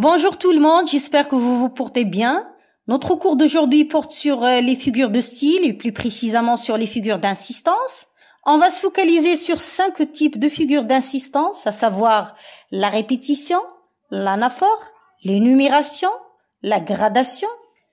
Bonjour tout le monde, j'espère que vous vous portez bien. Notre cours d'aujourd'hui porte sur euh, les figures de style et plus précisément sur les figures d'insistance. On va se focaliser sur cinq types de figures d'insistance, à savoir la répétition, l'anaphore, l'énumération, la gradation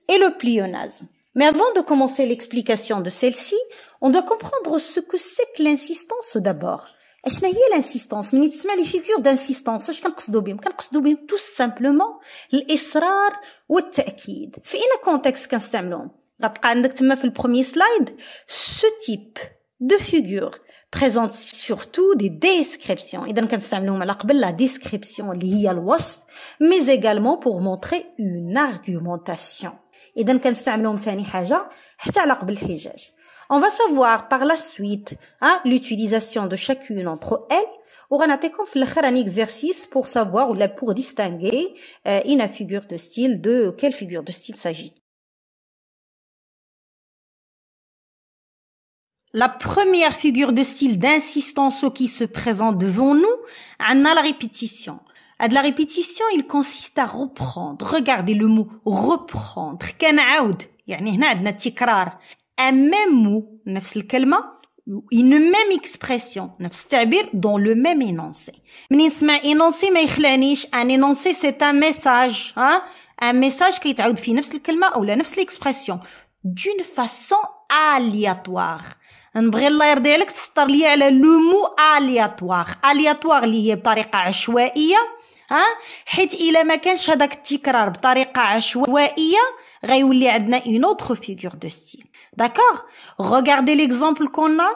et le pléonasme. Mais avant de commencer l'explication de celle-ci, on doit comprendre ce que c'est que l'insistance d'abord. اشنا هي لانسيستونس ملي تسمع لي فيغور دانسيستونس اش كنقصدو بهم كنقصدو بهم تو سامبلومون الاصرار والتاكيد في اين كونتكست كنستعملوهم غتلقى عندك تما في البرومي سلايد سو تيب دو فيغور بريزونت سورتو دي ديسكريبسيون اذا كنستعملوهم على قبل لا ديسكريبسيون اللي هي الوصف مي ايغالمون بوغ مونطري اون ارغومونطاسيون اذا كنستعملوهم تاني حاجه حتى على قبل الحجاج On va savoir par la suite hein, l'utilisation de chacune entre elles On va un exercice pour savoir ou pour pour distinguer euh, une figure de style de quelle figure de style s'agit. La première figure de style d'insistance qui se présente devant nous, on a la répétition. À de la répétition, il consiste à reprendre. Regardez le mot reprendre. un même mot نفس الكلمه une même expression نفس التعبير dans le même énoncé من نسمع énoncé ما يخلعنيش ان énoncé c'est un message hein? ان message كيتعاود في نفس الكلمه اولا نفس الاكسبرسيون d'une façon aléatoire نبغي الله يرضي عليك تسطر ليا على لو مو الياتوار الياتوار اللي هي بطريقه عشوائيه ها حيت الا ما كانش هذاك التكرار بطريقه عشوائيه غيولي une autre figure de style. D'accord Regardez l'exemple qu'on a.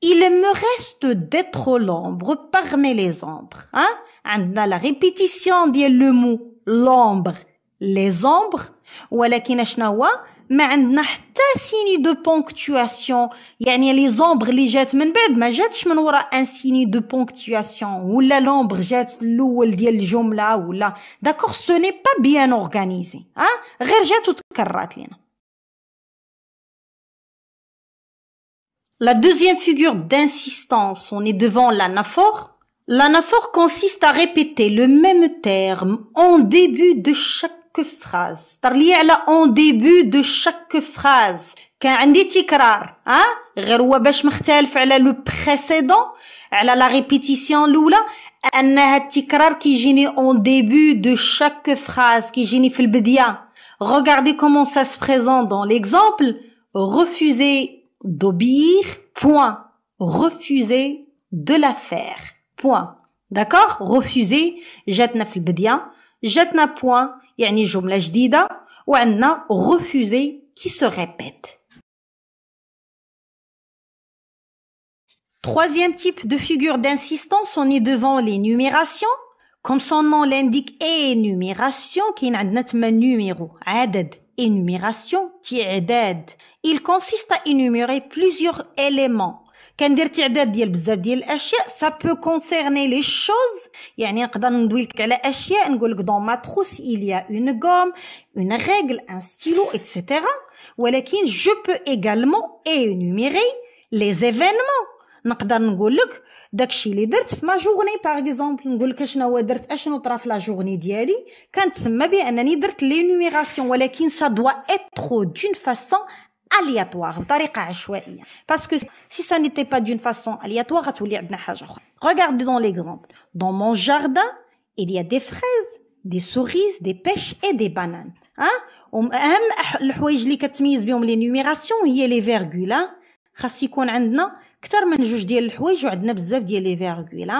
Il me reste d'être l'ombre parmi les ombres. Hein عندنا la répétition dit le mot l'ombre, les ombres, ولكن شنو هو mais, on n'a pas un signe de ponctuation. Il y a les ombres, les jettes. Mais, ben, je ne un signe de ponctuation. Ou l'ombre jette l'eau, elle dit le jum là, ou là. D'accord? Ce n'est pas bien organisé. Hein? Regarde tout ce qu'il La deuxième figure d'insistance, on est devant l'anaphore. L'anaphore consiste à répéter le même terme en début de chaque phrase. T'as relié en début de chaque phrase. Quand tu écris, tu as compris le précédent, la répétition première, qui écris au début de chaque phrase qui vient dans le Regardez comment ça se présente dans l'exemple. Refuser d'obir point. Refuser de la faire, point. D'accord Refuser, jette dit جاتنا point, يعني جملة جديدة وعندنا refusé qui se répète. Troisième type de figure d'insistance, on est devant l'énumération. Comme son nom l'indique, énumération, qui est numéro, adad, énumération, ti'adad. Il consiste à énumérer plusieurs éléments كندير تعداد ديال بزاف ديال الاشياء سا بو كونسيرني لي شوز يعني نقدر ندوي لك على اشياء نقول لك دون ماتروس اليا اون غوم اون ريغل ان ستيلو اتسيتيرا ولكن جو بو ايغالمون انوميري لي زيفينمون نقدر نقول لك داكشي اللي درت في ما جوغني باغ اكزومبل نقول لك اشنو درت اشنو طرا في لا جورني ديالي كنتسمى بانني درت لي نوميراسيون ولكن سا دوا ايتر دون فاسون aléatoire parce que que si ça n'était pas d'une façon aléatoire tu عندنا حاجه اخرى regardez dans l'exemple dans mon jardin il y a des fraises des cerises des pêches et des bananes hein واهم الحوايج اللي كتميز بهم لي les هي لي فيرغول خاص يكون عندنا de من جوج ديال الحوايج وعندنا بزاف ديال لي virgules.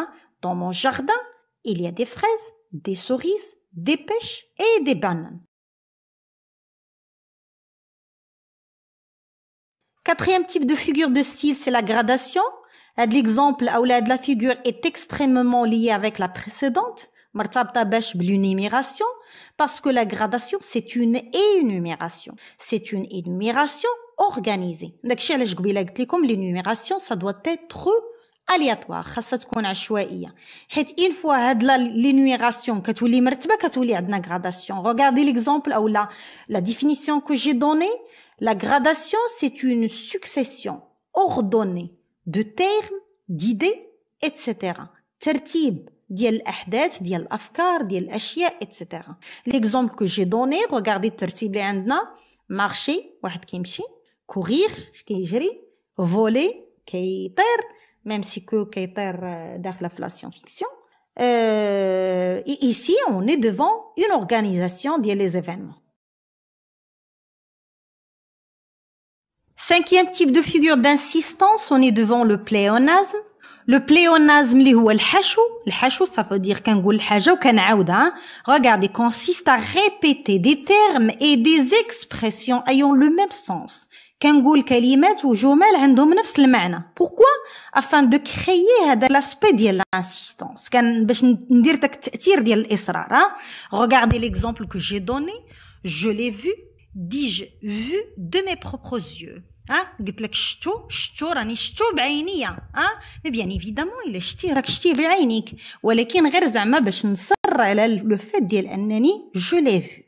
dans mon jardin il y a des fraises des cerises des pêches et des bananes Quatrième type de figure de style, c'est la gradation. Euh, l'exemple où la figure est extrêmement liée avec la précédente, parce que la gradation, c'est une énumération. C'est une énumération organisée. Donc, je vous l'énumération, ça doit être... Aléatoire, chassé de connerie, aléatoire. Qu'est-ce qu'il faut à cette linéation, que tu aies une marche, que tu une gradation. Regardez l'exemple ou la définition que j'ai donnée. La gradation, c'est une succession ordonnée de termes, d'idées, etc. Tertib, des adaptations, des affaires, des choses, etc. L'exemple que j'ai donné, regardez le tertib et les adnats. Marcher, où est marche Courir, où est Voler, où est même si que était dans la science-fiction. Euh, ici, on est devant une organisation des événements. Cinquième type de figure d'insistance, on est devant le pléonasme. Le pléonasme, li hachou. Le hachou, ça veut dire qu'un goût et aouda. Hein. Regardez, consiste à répéter des termes et des expressions ayant le même sens. كنقول كلمات وجمل عندهم نفس المعنى بوركوا افان دو كريي هذا لاسبي ديال لانسيستونس كان باش ندير داك التاثير ديال الاصرار غوغاردي ليكزومبل كو جي دوني جو لي فو ديج في دو مي بروبرو يو ها قلت لك شتو شتو راني شتو بعينيا ها مي بيان ايفيدامون الا شتيه راك شتيه بعينيك ولكن غير زعما باش نصر على لو فات ديال انني جو لي في